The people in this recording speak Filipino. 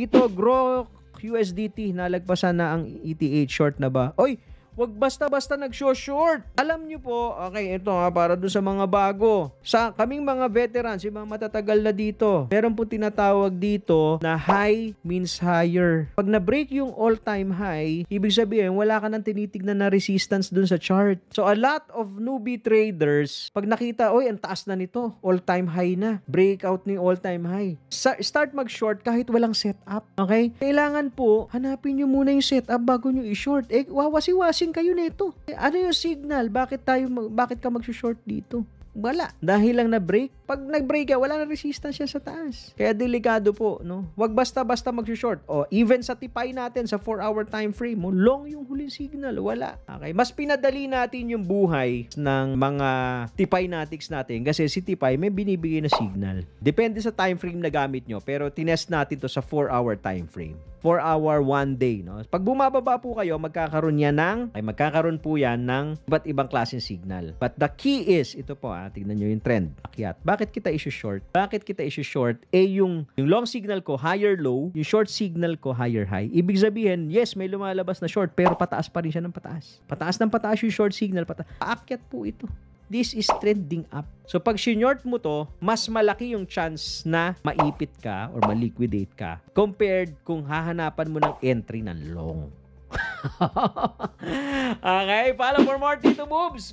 Tito Gro USDT, nalagpasan na ang ETH. Short na ba? Oy, Huwag basta-basta nag-short. Alam nyo po, okay, ito ha, para doon sa mga bago. Sa kaming mga veterans, yung mga matatagal na dito, meron po tinatawag dito na high means higher. Pag na-break yung all-time high, ibig sabihin, wala ka nang tinitignan na resistance doon sa chart. So, a lot of newbie traders, pag nakita, oy, ang taas na nito, all-time high na. Breakout ni all-time high. Sa start mag-short kahit walang setup. Okay? Kailangan po, hanapin nyo muna yung setup bago nyo i-short. Eh, wawasi-wasi Gastusin kayo nito. Eh, ano yung signal? Bakit tayo bakit ka magsu-short dito? Wala. Dahil lang na break pag nag-break yan, wala na resistance siya sa taas. Kaya delikado po, no? Huwag basta-basta mag-short. O, even sa tipay natin, sa 4-hour time frame, mo, long yung huling signal. Wala. Okay? Mas pinadali natin yung buhay ng mga tipay natics natin kasi si tipay may binibigay na signal. Depende sa time frame na gamit nyo, pero tinest natin to sa 4-hour time frame. 4-hour, 1 day. No? Pag bumababa po kayo, magkakaroon yan ng, ay magkakaroon po yan ng iba't ibang klaseng signal. But the key is, ito po, ah, tignan nyo yung trend. Akyat. Bakit bakit kita isi-short? Bakit kita isi-short? Eh, yung, yung long signal ko, higher low, yung short signal ko, higher high. Ibig sabihin, yes, may lumalabas na short, pero pataas pa rin siya ng pataas. Pataas ng pataas yung short signal. Pata Aakyat po ito this is trending up. So pag short mo to, mas malaki yung chance na maipit ka or maliquidate ka compared kung hahanapan mo ng entry ng long. okay, follow for more Tito Moves!